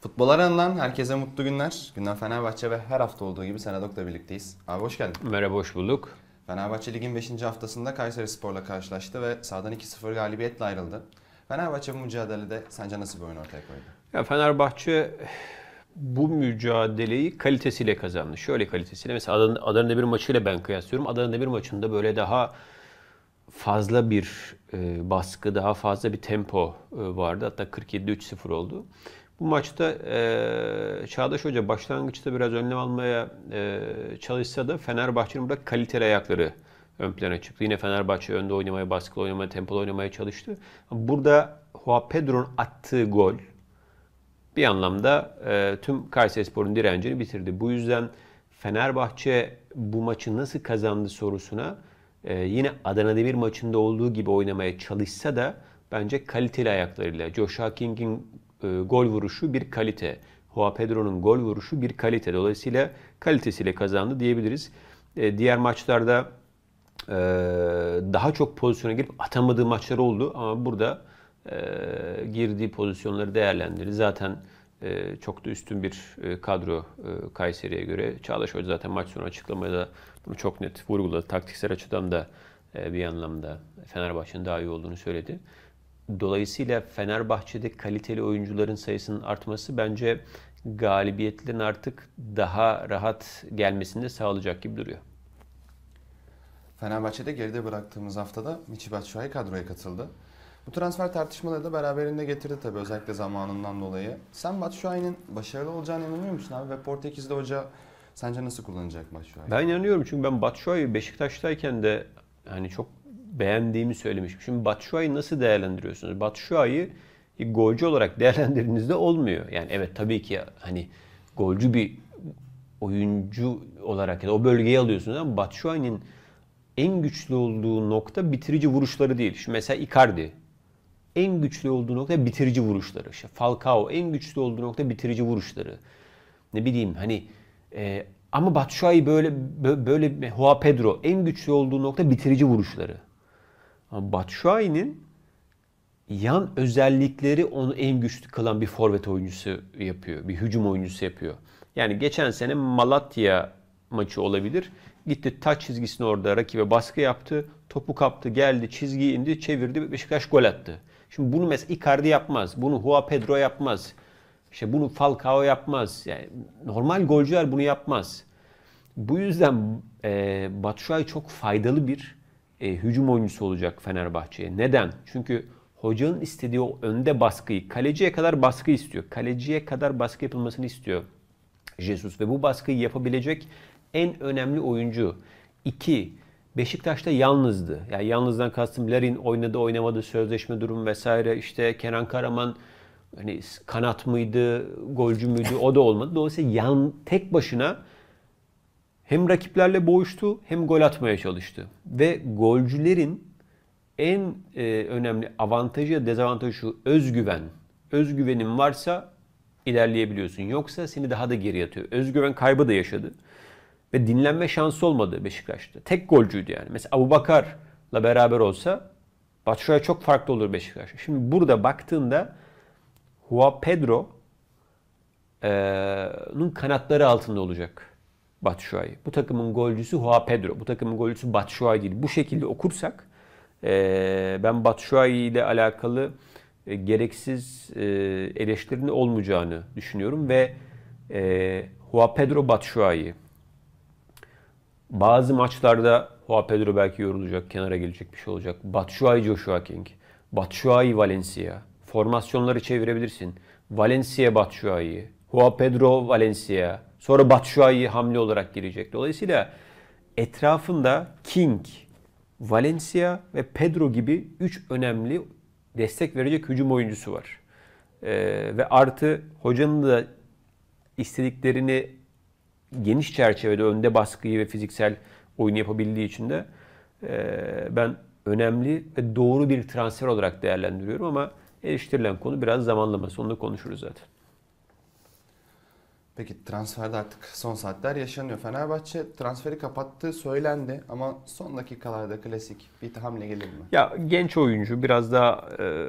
Futbol aranından herkese mutlu günler. Günden Fenerbahçe ve her hafta olduğu gibi Senadok'la birlikteyiz. Abi hoş geldin. Merhaba hoş bulduk. Fenerbahçe Lig'in 5. haftasında Kayseri Spor'la karşılaştı ve sağdan 2-0 galibiyetle ayrıldı. Fenerbahçe bu mücadelede sence nasıl bir oyun ortaya koydu? Ya Fenerbahçe bu mücadeleyi kalitesiyle kazandı. Şöyle kalitesiyle mesela Adana'da bir maçıyla ben kıyaslıyorum. Adana'da bir maçında böyle daha fazla bir e, baskı, daha fazla bir tempo e, vardı. Hatta 47 3-0 oldu. Bu maçta e, Çağdaş Hoca başlangıçta biraz önlem almaya e, çalışsa da Fenerbahçe'nin burada kaliteli ayakları ön plana çıktı. Yine Fenerbahçe önde oynamaya, baskılı oynamaya, tempolu oynamaya çalıştı. Burada Juan Pedro'nun attığı gol bir anlamda e, tüm Spor'un direncini bitirdi. Bu yüzden Fenerbahçe bu maçı nasıl kazandı sorusuna e, yine Adana Demir maçında olduğu gibi oynamaya çalışsa da bence kaliteli ayaklarıyla. Joshua King'in e, gol vuruşu bir kalite. Juan Pedro'nun gol vuruşu bir kalite. Dolayısıyla kalitesiyle kazandı diyebiliriz. E, diğer maçlarda e, daha çok pozisyona girip atamadığı maçlar oldu ama burada girdiği pozisyonları değerlendirdi. Zaten çok da üstün bir kadro Kayseri'ye göre. Çağdaş Hoca zaten maç sonu açıklamada bunu çok net vurguladı. Taktiksel açıdan da bir anlamda Fenerbahçe'nin daha iyi olduğunu söyledi. Dolayısıyla Fenerbahçe'de kaliteli oyuncuların sayısının artması bence galibiyetlerin artık daha rahat gelmesini de sağlayacak gibi duruyor. Fenerbahçe'de geride bıraktığımız haftada Michi Batshuayi kadroya katıldı. Bu transfer tartışmaları da beraberinde getirdi tabii özellikle zamanından dolayı. Sen Batshuayi'nin başarılı olacağını inanıyor musun abi ve Portekiz'de hoca sence nasıl kullanacak Batshuayi? Ben inanıyorum çünkü ben Batshuayi Beşiktaş'tayken de hani çok beğendiğimi söylemişim. Şimdi Batshuayi nasıl değerlendiriyorsunuz? Batshuayi golcü olarak değerlendirdiğinizde olmuyor. Yani evet tabii ki hani golcü bir oyuncu olarak ya da o bölgeyi alıyorsunuz ama Batshuayi'nin en güçlü olduğu nokta bitirici vuruşları değil. Şimdi mesela Icardi en güçlü olduğu nokta bitirici vuruşları. İşte Falcao en güçlü olduğu nokta bitirici vuruşları. Ne bileyim hani e, ama Batshuayi böyle böyle Hua Pedro en güçlü olduğu nokta bitirici vuruşları. Ama Batshuayi'nin yan özellikleri onu en güçlü kılan bir forvet oyuncusu yapıyor. Bir hücum oyuncusu yapıyor. Yani geçen sene Malatya maçı olabilir. Gitti taç çizgisini orada rakibe baskı yaptı. Topu kaptı, geldi, çizgiyi indi, çevirdi. Beşiktaş gol attı. Şimdi bunu mesela Icardi yapmaz. Bunu Hua Pedro yapmaz. İşte bunu Falcao yapmaz. Yani normal golcüler bunu yapmaz. Bu yüzden e, Batshuayi çok faydalı bir e, hücum oyuncusu olacak Fenerbahçe'ye. Neden? Çünkü hocanın istediği o önde baskıyı, kaleciye kadar baskı istiyor. Kaleciye kadar baskı yapılmasını istiyor Jesus ve bu baskıyı yapabilecek en önemli oyuncu. 2. Beşiktaş'ta yalnızdı. Yani yalnızdan kastım Larin oynadı oynamadı sözleşme durumu vesaire İşte Kenan Karaman hani kanat mıydı, golcü müydü o da olmadı. Dolayısıyla yan, tek başına hem rakiplerle boğuştu hem gol atmaya çalıştı. Ve golcülerin en e, önemli avantajı ya dezavantajı şu özgüven. Özgüvenin varsa ilerleyebiliyorsun. Yoksa seni daha da geri atıyor. Özgüven kaybı da yaşadı. Ve dinlenme şansı olmadı Beşiktaş'ta. Tek golcüydü yani. Mesela Abubakar'la beraber olsa Batshuayi çok farklı olur Beşiktaş. Şimdi burada baktığında Juan Pedro'nun e, kanatları altında olacak. Batshuayi. Bu takımın golcüsü Juan Pedro. Bu takımın golcüsü Batshuayi değil. Bu şekilde okursak e, ben Batshuayi ile alakalı e, gereksiz e, eleştirinin olmayacağını düşünüyorum ve e, Pedro Batshuayi bazı maçlarda Juan Pedro belki yorulacak, kenara gelecek bir şey olacak. Batshuayi Joshua King, Batshuayi Valencia. Formasyonları çevirebilirsin. Valencia Batshuayi, Juan Pedro Valencia, Sonra Batshuayi hamle olarak girecek. Dolayısıyla etrafında King, Valencia ve Pedro gibi 3 önemli destek verecek hücum oyuncusu var. Ee, ve artı hocanın da istediklerini geniş çerçevede önde baskıyı ve fiziksel oyunu yapabildiği için de e, ben önemli ve doğru bir transfer olarak değerlendiriyorum ama eleştirilen konu biraz zamanlaması. Onu da konuşuruz zaten. Peki transferde artık son saatler yaşanıyor. Fenerbahçe transferi kapattığı söylendi ama son dakikalarda klasik bir hamle gelir mi? Ya genç oyuncu biraz daha e,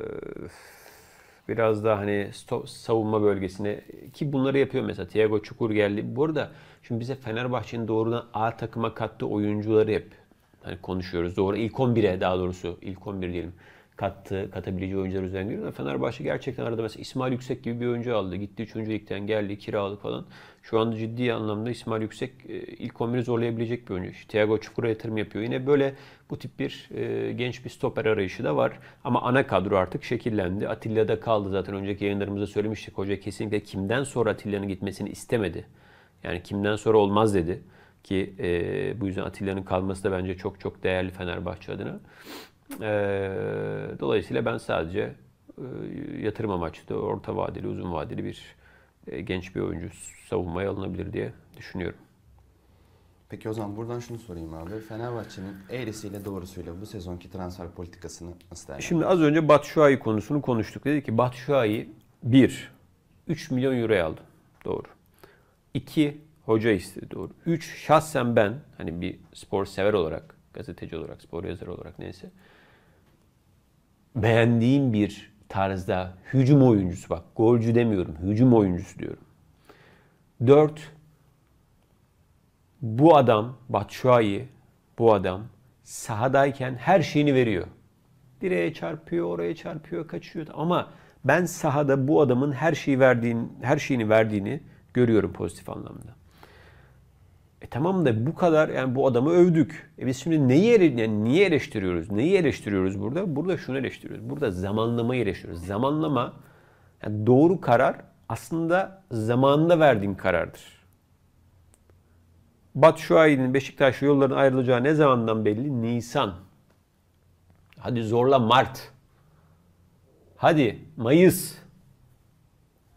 biraz daha hani savunma bölgesine ki bunları yapıyor mesela Thiago Çukur geldi. burada şimdi bize Fenerbahçe'nin doğrudan A takıma kattığı oyuncuları hep hani konuşuyoruz. Doğru ilk 11'e daha doğrusu ilk 11 diyelim kattı, katabileceği oyuncular üzerinden görüyorum. Fenerbahçe gerçekten arada mesela İsmail Yüksek gibi bir oyuncu aldı. Gitti 3. ligden geldi, kiralık falan. Şu anda ciddi anlamda İsmail Yüksek e, ilk 11'i zorlayabilecek bir oyuncu. İşte Thiago Çukur'a yatırım yapıyor. Yine böyle bu tip bir e, genç bir stoper arayışı da var. Ama ana kadro artık şekillendi. Atilla da kaldı zaten. Önceki yayınlarımızda söylemiştik. Hoca kesinlikle kimden sonra Atilla'nın gitmesini istemedi. Yani kimden sonra olmaz dedi. Ki e, bu yüzden Atilla'nın kalması da bence çok çok değerli Fenerbahçe adına. E, dolayısıyla ben sadece e, yatırım amaçlı, orta vadeli, uzun vadeli bir e, genç bir oyuncu savunmaya alınabilir diye düşünüyorum. Peki o zaman buradan şunu sorayım abi. Fenerbahçe'nin eğrisiyle doğrusuyla bu sezonki transfer politikasını nasıl değerlendiriyorsun? Şimdi az önce Batshuayi konusunu konuştuk. Dedi ki Batshuayi 1. 3 milyon euro aldı. Doğru. 2. Hoca istedi. Doğru. 3. Şahsen ben hani bir spor sever olarak, gazeteci olarak, spor yazarı olarak neyse beğendiğim bir tarzda hücum oyuncusu bak golcü demiyorum hücum oyuncusu diyorum. 4 bu adam Batshuayi bu adam sahadayken her şeyini veriyor. Direğe çarpıyor, oraya çarpıyor, kaçıyor ama ben sahada bu adamın her şeyi verdiğini, her şeyini verdiğini görüyorum pozitif anlamda. E tamam da bu kadar yani bu adamı övdük. E biz şimdi neyi yani niye eleştiriyoruz? Neyi eleştiriyoruz burada? Burada şunu eleştiriyoruz. Burada zamanlamayı eleştiriyoruz. Zamanlama yani doğru karar aslında zamanında verdiğin karardır. Batu Şuay'ın Beşiktaş yolların ayrılacağı ne zamandan belli? Nisan. Hadi zorla Mart. Hadi Mayıs.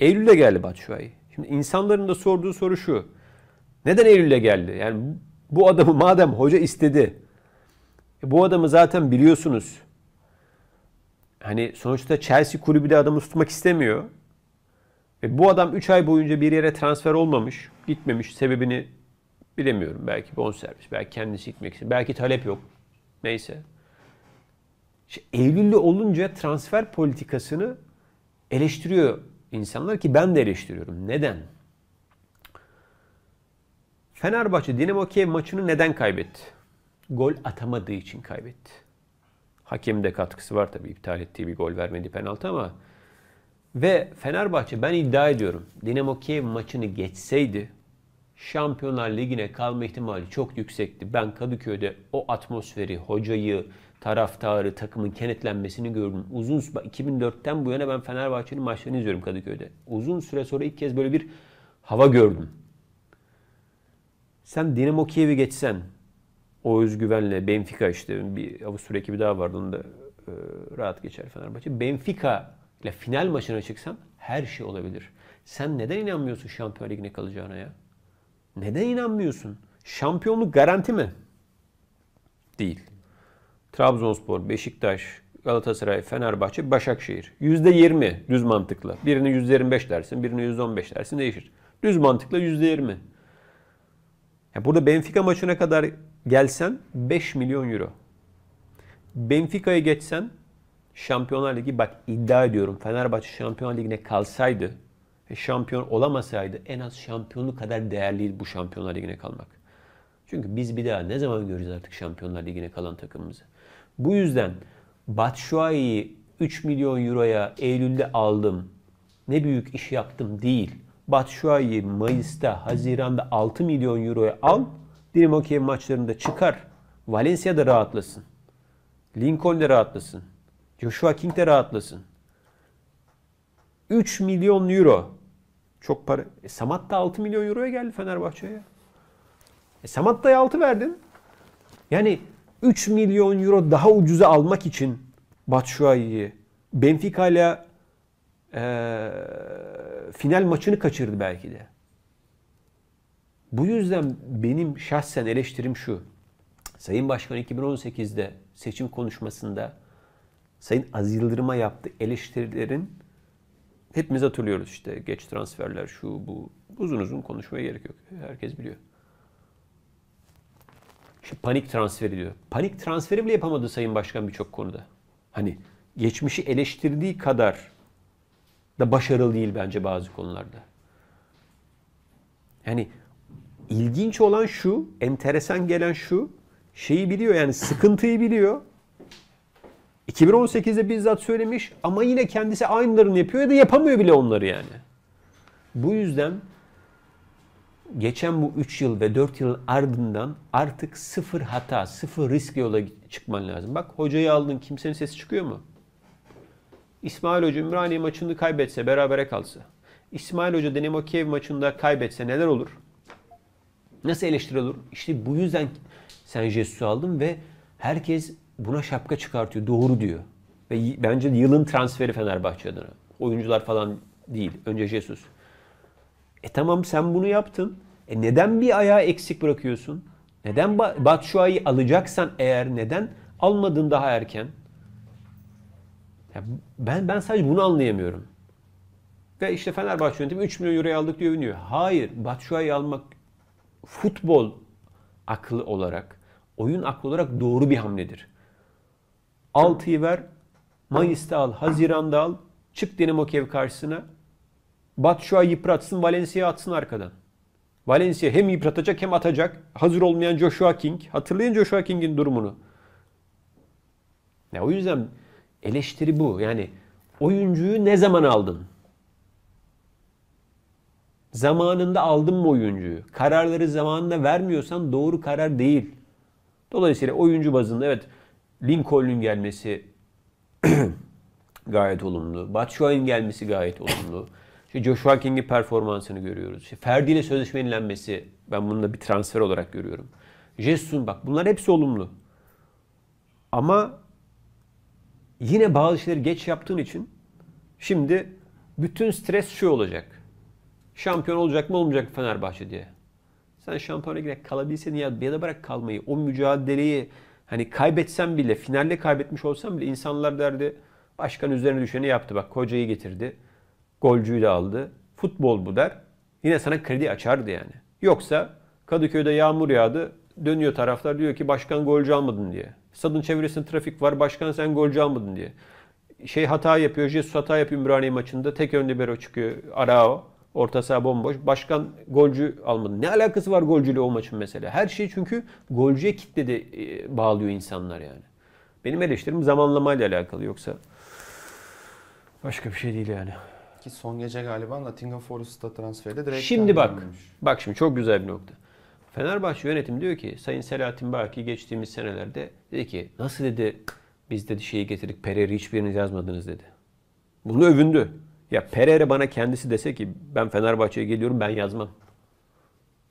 Eylül'e geldi Batu Şuay. Şimdi insanların da sorduğu soru şu. Neden Eylül'e geldi? Yani bu adamı madem hoca istedi, e, bu adamı zaten biliyorsunuz. Hani sonuçta Chelsea kulübü de adamı tutmak istemiyor. ve bu adam 3 ay boyunca bir yere transfer olmamış, gitmemiş. Sebebini bilemiyorum. Belki bonservis, belki kendisi gitmek için, belki talep yok. Neyse. İşte Eylül'lü olunca transfer politikasını eleştiriyor insanlar ki ben de eleştiriyorum. Neden? Fenerbahçe Dinamo Kiev maçını neden kaybetti? Gol atamadığı için kaybetti. Hakemin de katkısı var tabii iptal ettiği bir gol vermedi penaltı ama ve Fenerbahçe ben iddia ediyorum Dinamo Kiev maçını geçseydi Şampiyonlar Ligi'ne kalma ihtimali çok yüksekti. Ben Kadıköy'de o atmosferi, hocayı, taraftarı, takımın kenetlenmesini gördüm. Uzun 2004'ten bu yana ben Fenerbahçe'nin maçlarını izliyorum Kadıköy'de. Uzun süre sonra ilk kez böyle bir hava gördüm. Sen Dinamo Kiev'i geçsen o özgüvenle Benfica işte bir Avusturya ekibi daha vardı onu da e, rahat geçer Fenerbahçe. Benfica ile final maçına çıksan her şey olabilir. Sen neden inanmıyorsun Şampiyon Ligi'ne kalacağına ya? Neden inanmıyorsun? Şampiyonluk garanti mi? Değil. Trabzonspor, Beşiktaş, Galatasaray, Fenerbahçe, Başakşehir. Yüzde yirmi düz mantıkla. Birini beş dersin, birini beş dersin değişir. Düz mantıkla yüzde yirmi. Ya burada Benfica maçına kadar gelsen 5 milyon euro. Benfica'yı geçsen Şampiyonlar Ligi bak iddia ediyorum Fenerbahçe Şampiyonlar Ligi'ne kalsaydı ve şampiyon olamasaydı en az şampiyonu kadar değerliydi bu Şampiyonlar Ligi'ne kalmak. Çünkü biz bir daha ne zaman göreceğiz artık Şampiyonlar Ligi'ne kalan takımımızı. Bu yüzden Batshuayi'yi 3 milyon euroya Eylül'de aldım. Ne büyük iş yaptım değil. Batshuayi Mayıs'ta, Haziran'da 6 milyon euroya al. Dilim okey maçlarında çıkar. Valencia'da rahatlasın. Lincoln'de rahatlasın. Joshua King'de rahatlasın. 3 milyon euro. Çok para. E, Samat da 6 milyon euroya geldi Fenerbahçe'ye. E, Samat da 6 verdin. Yani 3 milyon euro daha ucuza almak için Batshuayi'yi Benfica ile e, final maçını kaçırdı belki de. Bu yüzden benim şahsen eleştirim şu. Sayın Başkan 2018'de seçim konuşmasında Sayın Az Yıldırım'a yaptığı eleştirilerin hepimiz hatırlıyoruz işte geç transferler şu bu uzun uzun konuşmaya gerek yok. Herkes biliyor. İşte panik transferi diyor. Panik transferi bile yapamadı Sayın Başkan birçok konuda. Hani geçmişi eleştirdiği kadar da başarılı değil bence bazı konularda. Yani ilginç olan şu, enteresan gelen şu, şeyi biliyor yani sıkıntıyı biliyor. 2018'de bizzat söylemiş ama yine kendisi aynılarını yapıyor ya da yapamıyor bile onları yani. Bu yüzden geçen bu 3 yıl ve 4 yıl ardından artık sıfır hata, sıfır risk yola çıkman lazım. Bak hocayı aldın kimsenin sesi çıkıyor mu? İsmail Hoca Ümraniye maçını kaybetse, berabere kalsa, İsmail Hoca Dinamo Kiev maçında kaybetse neler olur? Nasıl eleştiri olur? İşte bu yüzden sen Jesus'u aldın ve herkes buna şapka çıkartıyor. Doğru diyor. Ve bence yılın transferi Fenerbahçe adına. Oyuncular falan değil. Önce Jesus. E tamam sen bunu yaptın. E neden bir ayağı eksik bırakıyorsun? Neden Batshuayi alacaksan eğer neden almadın daha erken? Ya ben ben sadece bunu anlayamıyorum. Ve işte Fenerbahçe yönetimi 3 milyon euroya aldık diye övünüyor. Hayır, Batshuayi'yi almak futbol aklı olarak, oyun aklı olarak doğru bir hamledir. 6'yı ver, Mayıs'ta al, Haziran'da al, çık Dinamo Kiev karşısına. Batshuayi yıpratsın, Valencia atsın arkadan. Valencia hem yıpratacak hem atacak. Hazır olmayan Joshua King. Hatırlayın Joshua King'in durumunu. Ya o yüzden Eleştiri bu. Yani oyuncuyu ne zaman aldın? Zamanında aldın mı oyuncuyu? Kararları zamanında vermiyorsan doğru karar değil. Dolayısıyla oyuncu bazında evet Lincoln'un gelmesi gayet olumlu. Batshuayi'nin gelmesi gayet olumlu. İşte Joshua King'in performansını görüyoruz. İşte Ferdi ile sözleşme sözleşmelenmesi ben bunu da bir transfer olarak görüyorum. Jesus'un bak bunlar hepsi olumlu. Ama Yine bazı şeyleri geç yaptığın için şimdi bütün stres şu olacak. Şampiyon olacak mı olmayacak Fenerbahçe diye. Sen şampiyona gerek kalabilsen ya, ya da bırak kalmayı. O mücadeleyi hani kaybetsen bile, finalle kaybetmiş olsan bile insanlar derdi başkan üzerine düşeni yaptı. Bak kocayı getirdi. Golcüyü de aldı. Futbol bu der. Yine sana kredi açardı yani. Yoksa Kadıköy'de yağmur yağdı. Dönüyor taraflar diyor ki başkan golcü almadın diye. Stadın çevresinde trafik var. Başkan sen golcü almadın diye. Şey hata yapıyor. Jesus hata yapıyor Ümraniye maçında. Tek ön libero çıkıyor. Arao. Orta saha bomboş. Başkan golcü almadı. Ne alakası var golcüyle o maçın mesela? Her şey çünkü golcüye kitlede e, bağlıyor insanlar yani. Benim eleştirim zamanlamayla alakalı yoksa başka bir şey değil yani. Ki son gece galiba Nottingham Forest'a transferde direkt Şimdi bak. Bak şimdi çok güzel bir nokta. Fenerbahçe yönetim diyor ki Sayın Selahattin Baki geçtiğimiz senelerde dedi ki nasıl dedi biz dedi şeyi getirdik Pereira hiçbiriniz yazmadınız dedi. Bunu övündü. Ya Pereira bana kendisi dese ki ben Fenerbahçe'ye geliyorum ben yazmam.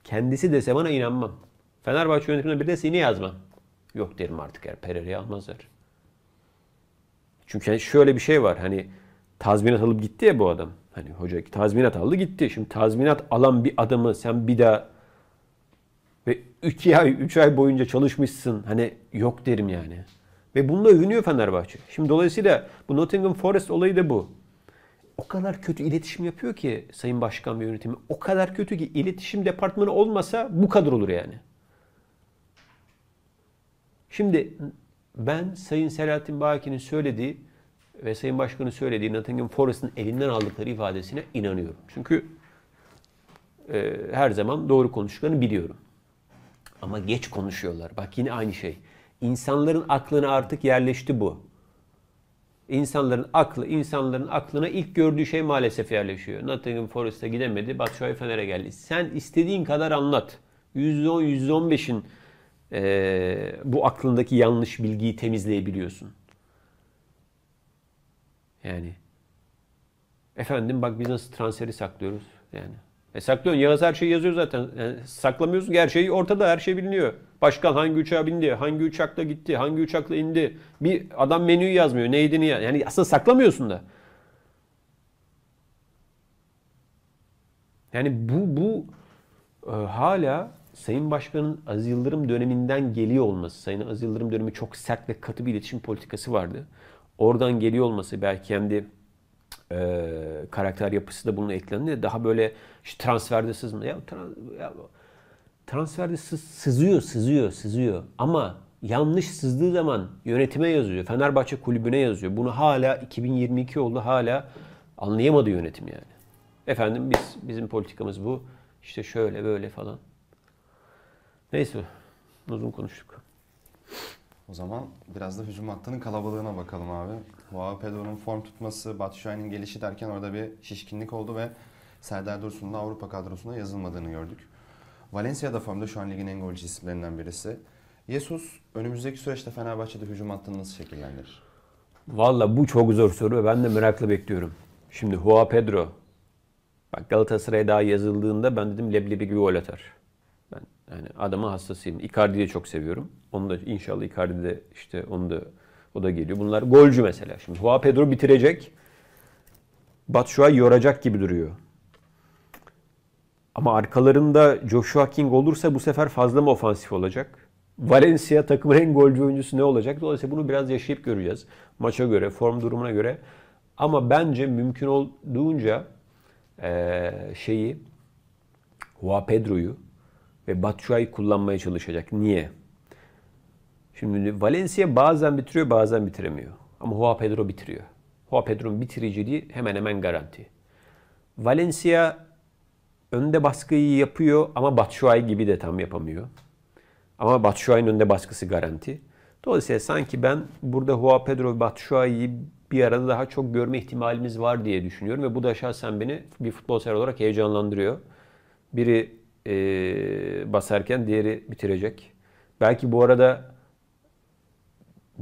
Kendisi dese bana inanmam. Fenerbahçe yönetimine bir dese yine yazmam. Yok derim artık eğer Pereira'yı almazlar. Çünkü hani şöyle bir şey var hani tazminat alıp gitti ya bu adam. Hani hoca tazminat aldı gitti. Şimdi tazminat alan bir adamı sen bir daha ve 2 ay, 3 ay boyunca çalışmışsın. Hani yok derim yani. Ve bununla övünüyor Fenerbahçe. Şimdi dolayısıyla bu Nottingham Forest olayı da bu. O kadar kötü iletişim yapıyor ki Sayın Başkan ve yönetimi. O kadar kötü ki iletişim departmanı olmasa bu kadar olur yani. Şimdi ben Sayın Selahattin Baki'nin söylediği ve Sayın Başkan'ın söylediği Nottingham Forest'ın elinden aldıkları ifadesine inanıyorum. Çünkü e, her zaman doğru konuştuklarını biliyorum. Ama geç konuşuyorlar. Bak yine aynı şey. İnsanların aklına artık yerleşti bu. İnsanların aklı, insanların aklına ilk gördüğü şey maalesef yerleşiyor. Nottingham Forest'a gidemedi, Batshuayi Fener'e geldi. Sen istediğin kadar anlat. %10-%15'in e, bu aklındaki yanlış bilgiyi temizleyebiliyorsun. Yani efendim bak biz nasıl transferi saklıyoruz yani. E saklıyorsun. Yağız her şeyi yazıyor zaten. Yani e, saklamıyorsun. Her şey ortada. Her şey biliniyor. Başkan hangi uçağa bindi? Hangi uçakla gitti? Hangi uçakla indi? Bir adam menüyü yazmıyor. Neydi niye? Yani aslında saklamıyorsun da. Yani bu bu e, hala Sayın Başkan'ın Aziz Yıldırım döneminden geliyor olması. Sayın Aziz Yıldırım dönemi çok sert ve katı bir iletişim politikası vardı. Oradan geliyor olması belki hem de e, karakter yapısı da bunun ekleniyor Daha böyle işte transferde sızma. Ya, trans, ya transferde sız, sızıyor, sızıyor, sızıyor. Ama yanlış sızdığı zaman yönetime yazıyor. Fenerbahçe kulübüne yazıyor. Bunu hala 2022 oldu. Hala anlayamadı yönetim yani. Efendim biz bizim politikamız bu. İşte şöyle böyle falan. Neyse uzun konuştuk. O zaman biraz da hücum hattının kalabalığına bakalım abi. Pedro'nun form tutması, Batshuayi'nin gelişi derken orada bir şişkinlik oldu ve Serdar Dursun'un Avrupa kadrosuna yazılmadığını gördük. Valencia'da formda şu an ligin en golcü isimlerinden birisi. Yesus önümüzdeki süreçte Fenerbahçe'de hücum hattını nasıl şekillendirir? Valla bu çok zor soru ve ben de merakla bekliyorum. Şimdi Hua Pedro. Bak Galatasaray'a daha yazıldığında ben dedim leblebi bir gol atar. Ben yani adama hastasıyım. Icardi'yi çok seviyorum. Onu da inşallah Icardi de işte onu da o da geliyor. Bunlar golcü mesela. Şimdi Juan Pedro bitirecek. Batshuayi yoracak gibi duruyor. Ama arkalarında Joshua King olursa bu sefer fazla mı ofansif olacak? Valencia takımın en golcü oyuncusu ne olacak? Dolayısıyla bunu biraz yaşayıp göreceğiz. Maça göre, form durumuna göre. Ama bence mümkün olduğunca şeyi Juan Pedro'yu ve Batshuayi kullanmaya çalışacak. Niye? Şimdi Valencia bazen bitiriyor bazen bitiremiyor. Ama Juan Pedro bitiriyor. Juan Pedro'nun bitiriciliği hemen hemen garanti. Valencia önde baskıyı yapıyor ama Batshuayi gibi de tam yapamıyor. Ama Batshuayi'nin önde baskısı garanti. Dolayısıyla sanki ben burada Juan Pedro ve Batshuayi'yi bir arada daha çok görme ihtimalimiz var diye düşünüyorum. Ve bu da şahsen beni bir futbol sever olarak heyecanlandırıyor. Biri e, basarken diğeri bitirecek. Belki bu arada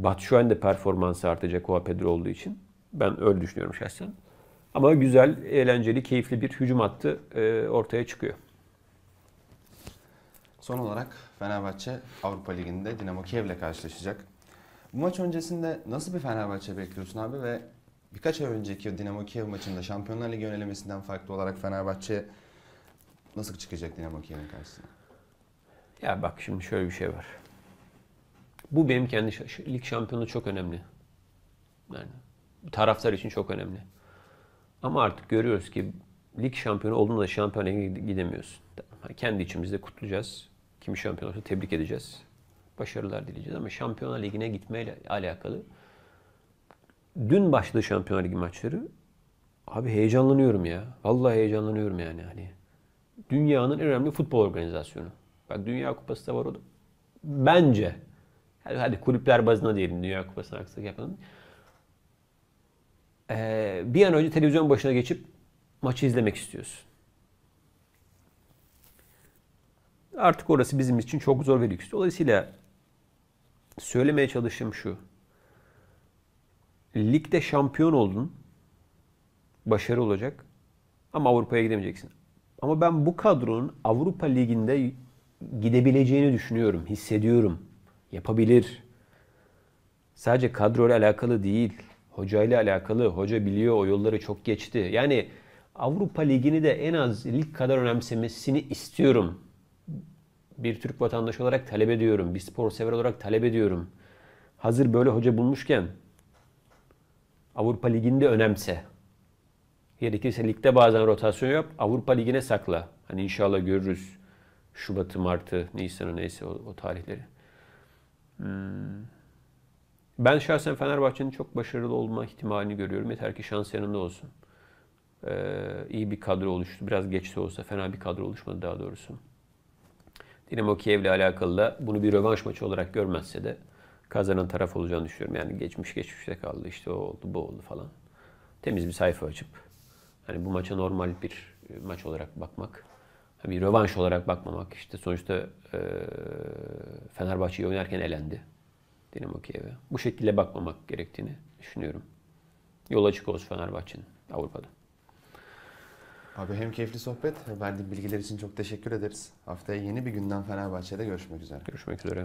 Batshuayi'nin de performansı artacak Juan Pedro olduğu için. Ben öyle düşünüyorum şahsen. Ama güzel, eğlenceli, keyifli bir hücum hattı e, ortaya çıkıyor. Son olarak Fenerbahçe Avrupa Ligi'nde Dinamo Kiev'le karşılaşacak. Bu maç öncesinde nasıl bir Fenerbahçe bekliyorsun abi ve birkaç ay önceki Dinamo Kiev maçında Şampiyonlar Ligi yönelemesinden farklı olarak Fenerbahçe nasıl çıkacak Dinamo Kiev'in karşısına? Ya bak şimdi şöyle bir şey var. Bu benim kendi lig şampiyonu çok önemli. Yani taraftar için çok önemli. Ama artık görüyoruz ki lig şampiyonu olduğunda da şampiyonaya gidemiyorsun. Yani kendi içimizde kutlayacağız. kimi şampiyon olsa tebrik edeceğiz. Başarılar dileyeceğiz ama Şampiyonlar Ligi'ne gitmeyle alakalı dün başladı Şampiyonlar Ligi maçları. Abi heyecanlanıyorum ya. Vallahi heyecanlanıyorum yani. Hani dünyanın en önemli futbol organizasyonu. Bak Dünya Kupası da var o da. Bence hadi, kulüpler bazına diyelim New York Kupası'na haksızlık yapalım. Ee, bir an önce televizyon başına geçip maçı izlemek istiyorsun. Artık orası bizim için çok zor ve lüks. Dolayısıyla söylemeye çalışım şu. Ligde şampiyon oldun. Başarı olacak. Ama Avrupa'ya gidemeyeceksin. Ama ben bu kadronun Avrupa Ligi'nde gidebileceğini düşünüyorum, hissediyorum. Yapabilir. Sadece kadroyla alakalı değil. Hocayla alakalı. Hoca biliyor o yolları çok geçti. Yani Avrupa Ligi'ni de en az lig kadar önemsemesini istiyorum. Bir Türk vatandaşı olarak talep ediyorum. Bir spor sever olarak talep ediyorum. Hazır böyle hoca bulmuşken Avrupa Ligi'nde önemse. Gerekirse ligde bazen rotasyon yap. Avrupa Ligi'ne sakla. Hani inşallah görürüz. Şubat'ı, Mart'ı, Nisan'ı neyse o, o tarihleri. Ee, ben şahsen Fenerbahçe'nin çok başarılı olma ihtimalini görüyorum. Yeter ki şans yanında olsun. Ee, iyi bir kadro oluştu. Biraz geçse olsa fena bir kadro oluşmadı daha doğrusu. Dinamo Kiev ile alakalı da bunu bir rövanş maçı olarak görmezse de kazanan taraf olacağını düşünüyorum. Yani geçmiş geçmişte kaldı işte o oldu bu oldu falan. Temiz bir sayfa açıp hani bu maça normal bir maç olarak bakmak bir rövanş olarak bakmamak. İşte sonuçta e, Fenerbahçe'yi oynarken elendi. Dinamo Kiev'e. Bu şekilde bakmamak gerektiğini düşünüyorum. Yol açık olsun Fenerbahçe'nin Avrupa'da. Abi hem keyifli sohbet, verdiğim bilgiler için çok teşekkür ederiz. Haftaya yeni bir günden Fenerbahçe'de görüşmek üzere. Görüşmek üzere.